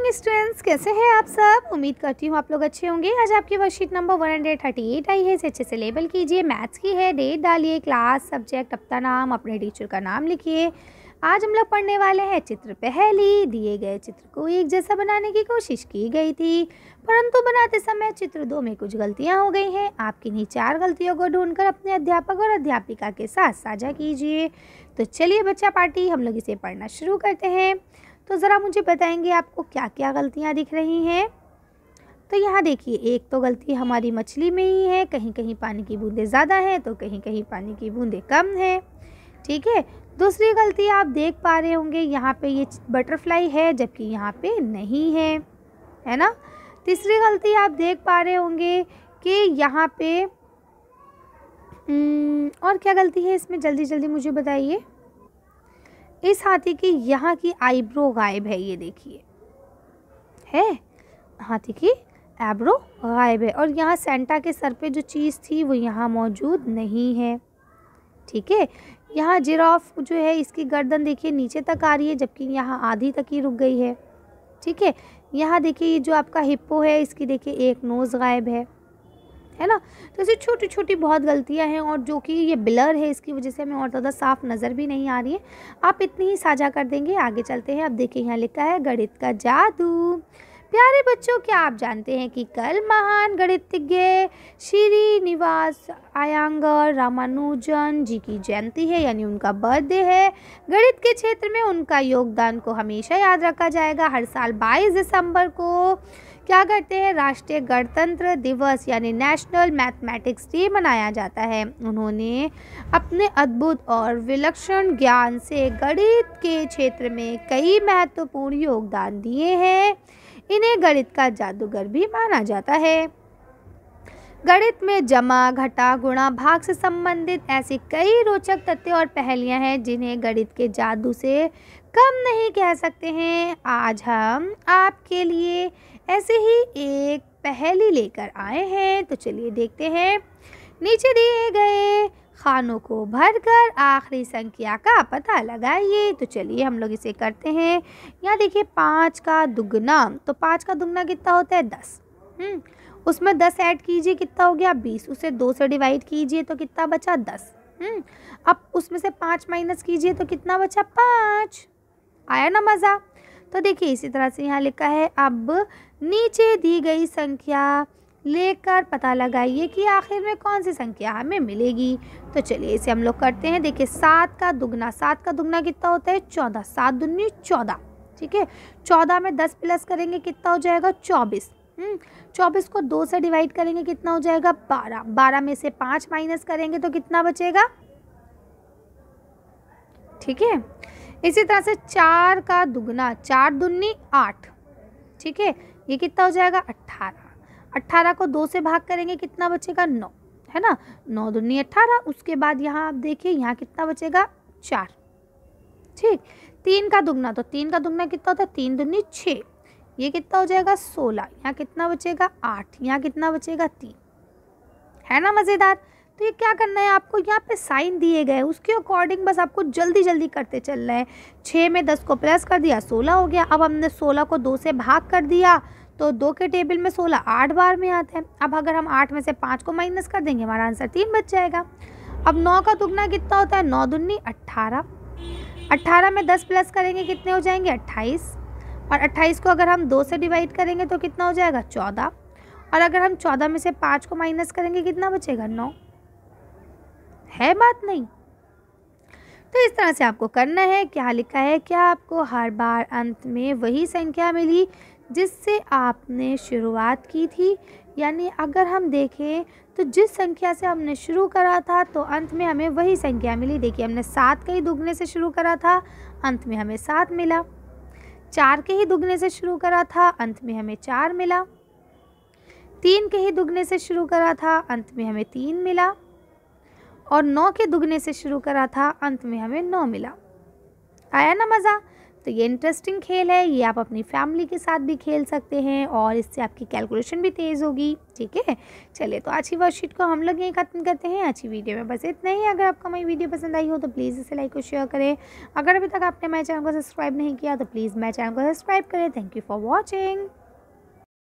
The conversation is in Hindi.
मॉर्निंग स्टूडेंट्स कैसे हैं आप सब उम्मीद करती हूँ आप लोग अच्छे होंगे आज आपकी worksheet number one hundred thirty eight आई है इसे अच्छे से लेबल कीजिए मैथ्स की है डेट डालिए क्लास सब्जेक्ट अपना नाम अपने टीचर का नाम लिखिए आज हम लोग पढ़ने वाले हैं चित्र पहली दिए गए चित्र को एक जैसा बनाने की कोशिश की गई थी परंतु बनाते समय चित्र दो में कुछ गलतियां हो गई हैं आप किन्हीं चार गलतियों को ढूंढकर अपने अध्यापक और अध्यापिका के साथ साझा कीजिए तो चलिए बच्चा पार्टी हम लोग इसे पढ़ना शुरू करते हैं तो ज़रा मुझे बताएंगे आपको क्या क्या गलतियाँ दिख रही हैं तो यहाँ देखिए एक तो गलती हमारी मछली में ही है कहीं कहीं पानी की बूंदें ज़्यादा हैं तो कहीं कहीं पानी की बूंदें कम हैं ठीक है दूसरी गलती आप देख पा रहे होंगे यहाँ पे ये बटरफ्लाई है जबकि यहाँ पे नहीं है है ना तीसरी गलती आप देख पा रहे होंगे कि यहाँ पे और क्या गलती है इसमें जल्दी जल्दी मुझे बताइए इस हाथी की यहाँ की आईब्रो गायब है ये देखिए है हाथी की आईब्रो गायब है और यहाँ सेंटा के सर पे जो चीज़ थी वो यहाँ मौजूद नहीं है ठीक है यहाँ जिराफ जो है इसकी गर्दन देखिए नीचे तक आ रही है जबकि यहाँ आधी तक ही रुक गई है ठीक है यहाँ देखिए ये जो आपका हिप्पो है इसकी देखिए एक नोज़ गायब है है ना तो ऐसी छोटी छोटी बहुत गलतियाँ हैं और जो कि ये ब्लर है इसकी वजह से हमें और ज़्यादा साफ नज़र भी नहीं आ रही है आप इतनी ही साझा कर देंगे आगे चलते हैं अब देखिए यहाँ लिखा है गणित का जादू प्यारे बच्चों क्या आप जानते हैं कि कल महान गणितज्ञ श्री निवास आयांगर रामानुजन जी की जयंती है यानी उनका बर्थडे है गणित के क्षेत्र में उनका योगदान को हमेशा याद रखा जाएगा हर साल 22 दिसंबर को क्या करते हैं राष्ट्रीय गणतंत्र दिवस यानी नेशनल मैथमेटिक्स डे मनाया जाता है उन्होंने अपने अद्भुत और विलक्षण ज्ञान से गणित के क्षेत्र में कई महत्वपूर्ण योगदान दिए हैं इन्हें गणित का जादूगर भी माना जाता है गणित में जमा घटा गुणा भाग से संबंधित ऐसे कई रोचक तथ्य और पहलियां हैं जिन्हें गणित के जादू से कम नहीं कह सकते हैं आज हम आपके लिए ऐसे ही एक पहली लेकर आए हैं तो चलिए देखते हैं नीचे दिए गए खानों को भरकर आखिरी संख्या का पता लगाइए तो चलिए हम लोग इसे करते हैं यहाँ देखिए पाँच का दुगना तो पाँच का दुगना कितना होता है दस हम्म, उसमें दस ऐड कीजिए कितना हो गया बीस उसे दो से डिवाइड कीजिए तो कितना बचा दस हम्म, अब उसमें से पाँच माइनस कीजिए तो कितना बचा पाँच आया ना मज़ा तो देखिए इसी तरह से यहाँ लिखा है अब नीचे दी गई संख्या लेकर पता लगाइए कि आखिर में कौन सी संख्या हमें मिलेगी तो चलिए इसे हम लोग करते हैं देखिए सात का दुगना सात का दुगना कितना होता है चौदह सात दुगनी चौदह ठीक है चौदह में दस प्लस करेंगे कितना हो जाएगा चौबीस हम्म, चौबीस को दो से डिवाइड करेंगे कितना हो जाएगा बारह बारह में से पाँच माइनस करेंगे तो कितना बचेगा ठीक है इसी तरह से चार का दुगना चार दुन्नी आठ ठीक है ये कितना हो जाएगा अट्ठारह अट्ठारह को दो से भाग करेंगे कितना बचेगा नौ है ना नौ दुनी अट्ठारह उसके बाद यहाँ आप देखिए यहाँ कितना बचेगा चार ठीक तीन का दुगना तो तीन का दुगना कितना होता है तीन दुनी छः ये कितना हो जाएगा सोलह यहाँ कितना बचेगा आठ यहाँ कितना बचेगा तीन है ना मज़ेदार तो ये क्या करना है आपको यहाँ पे साइन दिए गए उसके अकॉर्डिंग बस आपको जल्दी जल्दी करते चलना है छः में दस को प्लस कर दिया सोलह हो गया अब हमने सोलह को दो से भाग कर दिया तो दो के टेबल में सोलह आठ बार में आते हैं अब अगर हम आठ में से पाँच को माइनस कर देंगे हमारा आंसर तीन बच जाएगा अब नौ का दुगना कितना होता है नौ दुन्नी अट्ठारह अट्ठारह में दस प्लस करेंगे कितने हो जाएंगे अट्ठाईस और अट्ठाईस को अगर हम दो से डिवाइड करेंगे तो कितना हो जाएगा चौदह और अगर हम चौदह में से पाँच को माइनस करेंगे कितना बचेगा नौ है बात नहीं तो इस तरह से आपको करना है क्या लिखा है क्या आपको हर बार अंत में वही संख्या मिली जिससे आपने शुरुआत की थी यानी अगर हम देखें तो जिस संख्या से हमने शुरू करा था तो अंत में हमें वही संख्या मिली देखिए हमने सात के ही दुगने से शुरू करा था अंत में हमें सात मिला चार के ही दुगने से शुरू करा था अंत में हमें चार मिला तीन के ही दुगने से शुरू करा था अंत में हमें तीन मिला और नौ के दुगने से शुरू करा था अंत में हमें नौ मिला आया ना मज़ा तो ये इंटरेस्टिंग खेल है ये आप अपनी फैमिली के साथ भी खेल सकते हैं और इससे आपकी कैलकुलेशन भी तेज़ होगी ठीक है चलिए तो आज की वर्कशीट को हम लोग यहीं ख़त्म करते हैं अच्छी वीडियो में बस इतना ही अगर आपको हमारी वीडियो पसंद आई हो तो प्लीज़ इसे लाइक और शेयर करें अगर अभी तक आपने मेरे चैनल को सब्सक्राइब नहीं किया तो प्लीज़ मेरे चैनल को सब्सक्राइब करें थैंक यू फॉर वॉचिंग